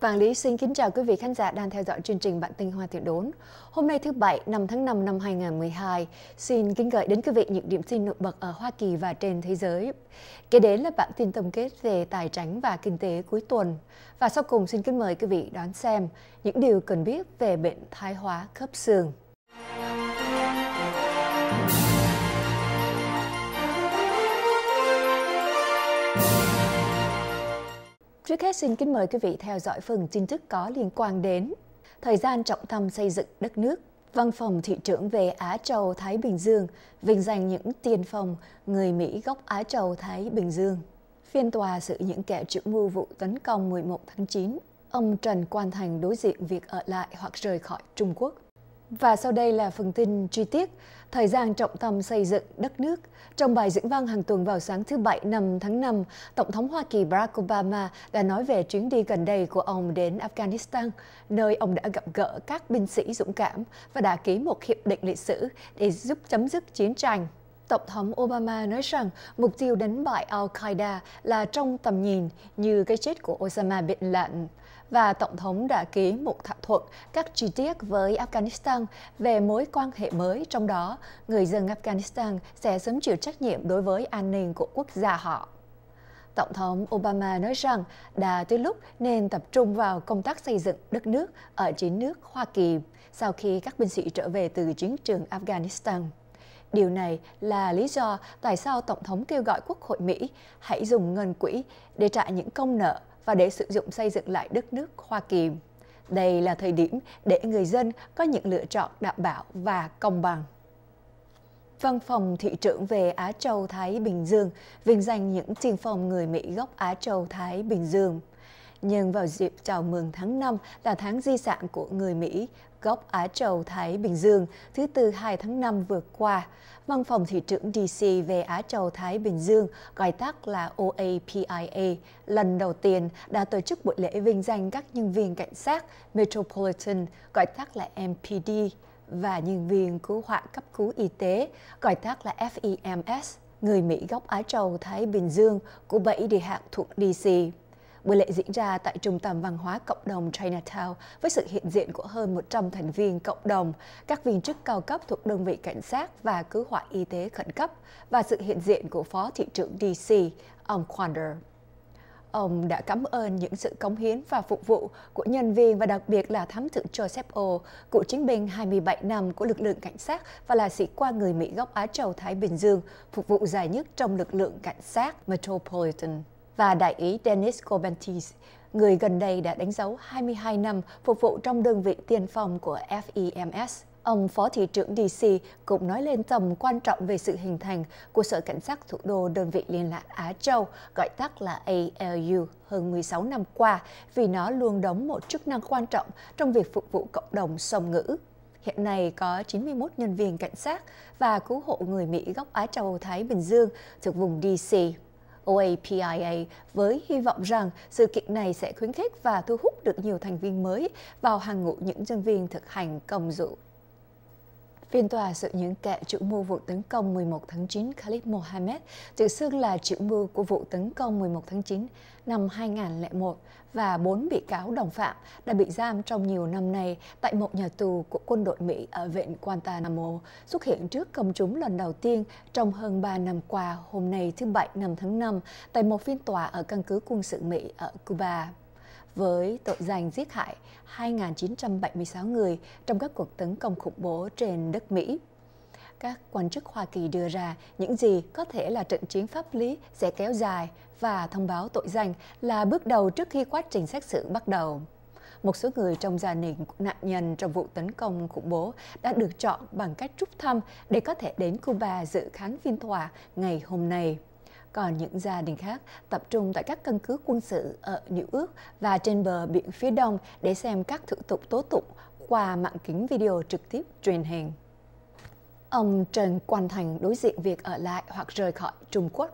Vàng Lý xin kính chào quý vị khán giả đang theo dõi chương trình Bản tin Hoa Tiểu Đốn. Hôm nay thứ Bảy, 5 tháng 5 năm 2012, xin kính gửi đến quý vị những điểm tin nổi bật ở Hoa Kỳ và trên thế giới. Kế đến là bản tin tổng kết về tài chính và kinh tế cuối tuần. Và sau cùng xin kính mời quý vị đón xem những điều cần biết về bệnh thái hóa khớp xương. Trước hết xin kính mời quý vị theo dõi phần tin tức có liên quan đến thời gian trọng tâm xây dựng đất nước. Văn phòng thị trưởng về Á Châu Thái Bình Dương vinh danh những tiền phòng người Mỹ gốc Á Châu Thái Bình Dương. Phiên tòa xử những kẻ chủ mưu vụ tấn công 11 tháng 9, ông Trần Quan Thành đối diện việc ở lại hoặc rời khỏi Trung Quốc. Và sau đây là phần tin chi tiết. Thời gian trọng tâm xây dựng đất nước. Trong bài diễn văn hàng tuần vào sáng thứ Bảy năm tháng 5, Tổng thống Hoa Kỳ Barack Obama đã nói về chuyến đi gần đây của ông đến Afghanistan, nơi ông đã gặp gỡ các binh sĩ dũng cảm và đã ký một hiệp định lịch sử để giúp chấm dứt chiến tranh. Tổng thống Obama nói rằng mục tiêu đánh bại Al-Qaeda là trong tầm nhìn như cái chết của Osama Bin Laden và Tổng thống đã ký một thỏa thuận các chi tiết với Afghanistan về mối quan hệ mới, trong đó người dân Afghanistan sẽ sớm chịu trách nhiệm đối với an ninh của quốc gia họ. Tổng thống Obama nói rằng đã tới lúc nên tập trung vào công tác xây dựng đất nước ở chính nước Hoa Kỳ sau khi các binh sĩ trở về từ chiến trường Afghanistan. Điều này là lý do tại sao Tổng thống kêu gọi Quốc hội Mỹ hãy dùng ngân quỹ để trả những công nợ và để sử dụng xây dựng lại đất nước Hoa Kỳ. Đây là thời điểm để người dân có những lựa chọn đảm bảo và công bằng. Văn phòng thị trưởng về Á Châu Thái Bình Dương vinh danh những tiền phòng người Mỹ gốc Á Châu Thái Bình Dương – nhưng vào dịp chào mừng tháng 5 là tháng di sản của người Mỹ gốc Á Châu Thái Bình Dương thứ tư 2 tháng 5 vừa qua. Văn phòng Thị trưởng DC về Á Châu Thái Bình Dương, gọi tắt là OAPIA, lần đầu tiên đã tổ chức buổi lễ vinh danh các nhân viên cảnh sát Metropolitan, gọi tắt là MPD, và nhân viên cứu hỏa cấp cứu y tế, gọi tắt là FEMS, người Mỹ gốc Á Châu Thái Bình Dương của bảy địa hạt thuộc DC. Buổi lễ diễn ra tại Trung tâm Văn hóa Cộng đồng Chinatown với sự hiện diện của hơn 100 thành viên cộng đồng, các viên chức cao cấp thuộc đơn vị cảnh sát và cứu hỏa y tế khẩn cấp và sự hiện diện của Phó Thị trưởng DC, ông Quander. Ông đã cảm ơn những sự cống hiến và phục vụ của nhân viên và đặc biệt là thám thượng Joseph O, cựu chiến binh 27 năm của lực lượng cảnh sát và là sĩ quan người Mỹ gốc Á Châu Thái Bình Dương, phục vụ dài nhất trong lực lượng cảnh sát Metropolitan và đại úy Dennis Cobentis, người gần đây đã đánh dấu 22 năm phục vụ trong đơn vị tiên phong của FEMS. Ông Phó Thị trưởng DC cũng nói lên tầm quan trọng về sự hình thành của Sở Cảnh sát Thủ đô Đơn vị Liên lạc Á Châu, gọi tắt là ALU, hơn 16 năm qua vì nó luôn đóng một chức năng quan trọng trong việc phục vụ cộng đồng song ngữ. Hiện nay có 91 nhân viên cảnh sát và cứu hộ người Mỹ gốc Á Châu Thái Bình Dương thuộc vùng DC. OAPIA với hy vọng rằng sự kiện này sẽ khuyến khích và thu hút được nhiều thành viên mới vào hàng ngũ những nhân viên thực hành công vụ Phiên tòa sự những kẻ chủ mưu vụ tấn công 11 tháng 9 Khalid Mohammed, tự xưng là chủ mưu của vụ tấn công 11 tháng 9 năm 2001 và bốn bị cáo đồng phạm đã bị giam trong nhiều năm nay tại một nhà tù của quân đội Mỹ ở vịnh Guantanamo, xuất hiện trước công chúng lần đầu tiên trong hơn 3 năm qua hôm nay thứ Bảy năm tháng 5 tại một phiên tòa ở căn cứ quân sự Mỹ ở Cuba với tội danh giết hại 2.976 người trong các cuộc tấn công khủng bố trên đất Mỹ. Các quan chức Hoa Kỳ đưa ra những gì có thể là trận chiến pháp lý sẽ kéo dài và thông báo tội danh là bước đầu trước khi quá trình xét xử bắt đầu. Một số người trong gia đình nạn nhân trong vụ tấn công khủng bố đã được chọn bằng cách trúc thăm để có thể đến Cuba dự khán phiên tòa ngày hôm nay còn những gia đình khác tập trung tại các căn cứ quân sự ở New York và trên bờ biển phía đông để xem các thủ tục tố tụng qua mạng kính video trực tiếp truyền hình. Ông Trần Quan Thành đối diện việc ở lại hoặc rời khỏi Trung Quốc.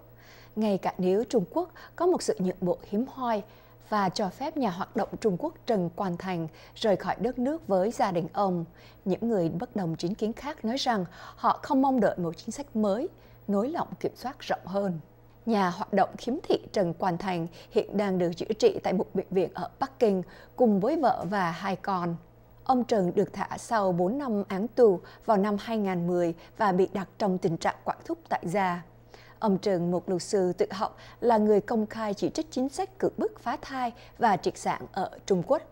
Ngay cả nếu Trung Quốc có một sự nhượng bộ hiếm hoi và cho phép nhà hoạt động Trung Quốc Trần Quan Thành rời khỏi đất nước với gia đình ông, những người bất đồng chính kiến khác nói rằng họ không mong đợi một chính sách mới, nối lỏng kiểm soát rộng hơn nhà hoạt động khiếm thị Trần Quan Thành hiện đang được chữa trị tại một bệnh viện ở Bắc Kinh cùng với vợ và hai con. Ông Trần được thả sau 4 năm án tù vào năm 2010 và bị đặt trong tình trạng quản thúc tại gia. Ông Trần, một luật sư tự học, là người công khai chỉ trích chính sách cưỡng bức phá thai và triệt sản ở Trung Quốc.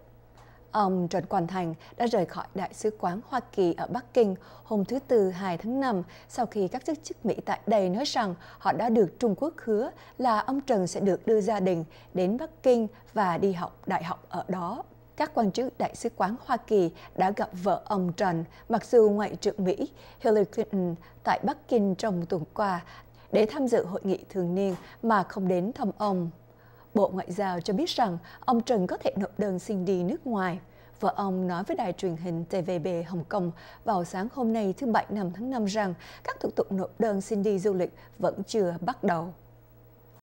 Ông Trần Quang Thành đã rời khỏi Đại sứ quán Hoa Kỳ ở Bắc Kinh hôm thứ Tư 2 tháng 5 sau khi các chức chức Mỹ tại đây nói rằng họ đã được Trung Quốc hứa là ông Trần sẽ được đưa gia đình đến Bắc Kinh và đi học đại học ở đó. Các quan chức Đại sứ quán Hoa Kỳ đã gặp vợ ông Trần, mặc dù Ngoại trưởng Mỹ Hillary Clinton tại Bắc Kinh trong tuần qua để tham dự hội nghị thường niên mà không đến thăm ông. Bộ Ngoại giao cho biết rằng ông Trần có thể nộp đơn xin đi nước ngoài. Vợ ông nói với đài truyền hình TVB Hồng Kông vào sáng hôm nay thứ Bảy năm tháng 5 rằng các thủ tục nộp đơn xin đi du lịch vẫn chưa bắt đầu.